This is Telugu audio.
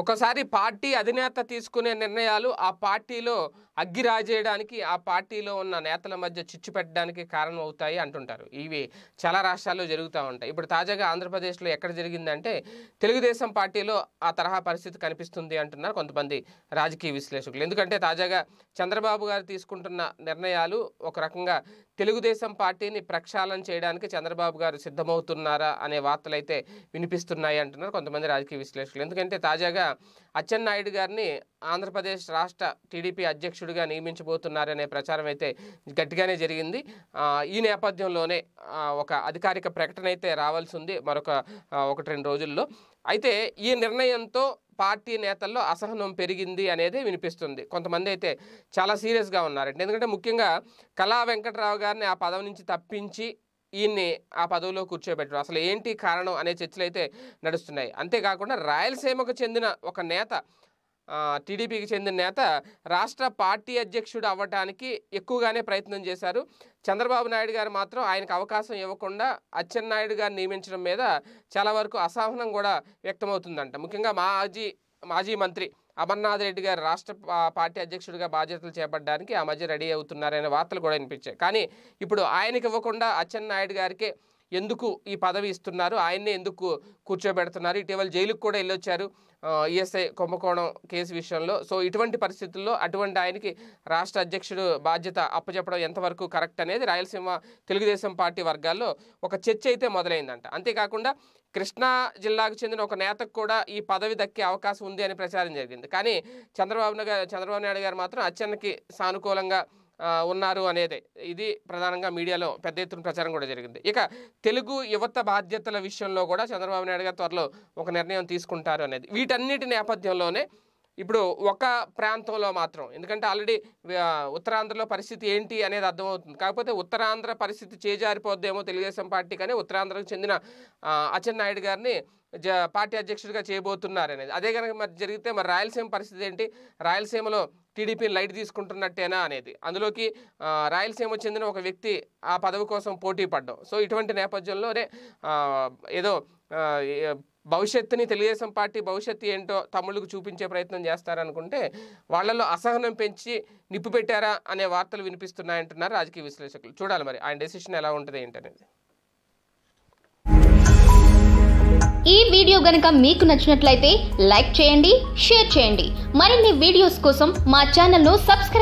ఒకసారి పార్టీ అధినేత తీసుకునే నిర్ణయాలు ఆ పార్టీలో అగ్గి రాజేయడానికి ఆ పార్టీలో ఉన్న నేతల మధ్య చిచ్చు పెట్టడానికి కారణం అవుతాయి అంటుంటారు ఇవి చాలా రాష్ట్రాల్లో జరుగుతూ ఉంటాయి ఇప్పుడు తాజాగా ఆంధ్రప్రదేశ్లో ఎక్కడ జరిగిందంటే తెలుగుదేశం పార్టీలో ఆ తరహా పరిస్థితి కనిపిస్తుంది అంటున్నారు కొంతమంది రాజకీయ విశ్లేషకులు ఎందుకంటే తాజాగా చంద్రబాబు గారు తీసుకుంటున్న నిర్ణయాలు ఒక రకంగా తెలుగుదేశం పార్టీని ప్రక్షాళన చేయడానికి చంద్రబాబు గారు సిద్ధమవుతున్నారా అనే వార్తలు అయితే వినిపిస్తున్నాయి అంటున్నారు కొంతమంది రాజకీయ విశ్లేషకులు ఎందుకంటే తాజాగా అచ్చెన్నాయుడు గారిని ఆంధ్రప్రదేశ్ రాష్ట్ర టీడీపీ అధ్యక్షుడిగా నియమించబోతున్నారనే ప్రచారం అయితే గట్టిగానే జరిగింది ఈ నేపథ్యంలోనే ఒక అధికారిక ప్రకటన అయితే రావాల్సి ఉంది మరొక ఒకటి రెండు రోజుల్లో అయితే ఈ నిర్ణయంతో పార్టీ నేతల్లో అసహనం పెరిగింది అనేది వినిపిస్తుంది కొంతమంది అయితే చాలా సీరియస్గా ఉన్నారండి ఎందుకంటే ముఖ్యంగా కళా వెంకట్రావు గారిని ఆ పదవి నుంచి తప్పించి ఈయన్ని ఆ పదవిలో కూర్చోబెట్టడం అసలు ఏంటి కారణం అనే చర్చలు అయితే నడుస్తున్నాయి అంతేకాకుండా రాయలసీమకు చెందిన ఒక నేత టీడీపీకి చెందిన నేత రాష్ట్ర పార్టీ అధ్యక్షుడు అవ్వటానికి ఎక్కువగానే ప్రయత్నం చేశారు చంద్రబాబు నాయుడు గారు మాత్రం ఆయనకు అవకాశం ఇవ్వకుండా అచ్చెన్నాయుడు గారు నియమించడం మీద చాలా వరకు అసహనం కూడా వ్యక్తమవుతుందంట ముఖ్యంగా మాజీ మాజీ మంత్రి అమర్నాథ్ రెడ్డి గారు రాష్ట్ర పార్టీ అధ్యక్షుడిగా బాధ్యతలు చేపట్టడానికి ఆ మధ్య రెడీ అవుతున్నారనే వార్తలు కూడా వినిపించాయి కానీ ఇప్పుడు ఆయనకి ఇవ్వకుండా అచ్చెన్నాయుడు గారికి ఎందుకు ఈ పదవి ఇస్తున్నారు ఆయన్నే ఎందుకు కూర్చోబెడుతున్నారు ఇటీవల జైలుకు కూడా వెళ్ళొచ్చారు ఈఎస్ఐ కుంభకోణం కేసు విషయంలో సో ఇటువంటి పరిస్థితుల్లో అటువంటి ఆయనకి రాష్ట్ర అధ్యక్షుడు బాధ్యత అప్పచెప్పడం ఎంతవరకు కరెక్ట్ అనేది రాయలసీమ తెలుగుదేశం పార్టీ వర్గాల్లో ఒక చర్చ అయితే మొదలైందంట అంతేకాకుండా కృష్ణా జిల్లాకు చెందిన ఒక నేతకు కూడా ఈ పదవి దక్కే అవకాశం ఉంది అని ప్రచారం జరిగింది కానీ చంద్రబాబు చంద్రబాబు నాయుడు గారు మాత్రం అచ్చన్నకి సానుకూలంగా ఉన్నారు అనేది ఇది ప్రధానంగా మీడియాలో పెద్ద ఎత్తున ప్రచారం కూడా జరిగింది ఇక తెలుగు యువత బాధ్యతల విషయంలో కూడా చంద్రబాబు నాయుడు గారు త్వరలో ఒక నిర్ణయం తీసుకుంటారు అనేది వీటన్నిటి నేపథ్యంలోనే ఇప్పుడు ఒక ప్రాంతంలో మాత్రం ఎందుకంటే ఆల్రెడీ ఉత్తరాంధ్రలో పరిస్థితి ఏంటి అనేది అర్థమవుతుంది కాకపోతే ఉత్తరాంధ్ర పరిస్థితి చేజారిపోద్దేమో తెలుగుదేశం పార్టీ కానీ ఉత్తరాంధ్రకు చెందిన అచ్చెన్నాయుడు గారిని జ పార్టీ అధ్యక్షుడిగా చేయబోతున్నారు అనేది అదే కనుక మరి జరిగితే మరి రాయలసీమ పరిస్థితి ఏంటి రాయలసీమలో టీడీపీని లైట్ తీసుకుంటున్నట్టేనా అనేది అందులోకి రాయలసీమ చెందిన ఒక వ్యక్తి ఆ పదవి కోసం పోటీ పడ్డం సో ఇటువంటి నేపథ్యంలోనే ఏదో భవిష్యత్తుని తెలుగుదేశం పార్టీ భవిష్యత్తు ఏంటో తమ్ముళ్ళకు చూపించే ప్రయత్నం చేస్తారనుకుంటే వాళ్ళలో అసహనం పెంచి నిప్పు పెట్టారా అనే వార్తలు వినిపిస్తున్నాయంటున్నారు రాజకీయ విశ్లేషకులు చూడాలి మరి ఆయన డెసిషన్ ఎలా ఉంటుంది ఏంటనేది ఈ వీడియో గనక మీకు నచ్చినట్లయితే లైక్ చేయండి షేర్ చేయండి మరిన్ని వీడియోస్ కోసం మా ఛానల్ ను సబ్స్క్రైబ్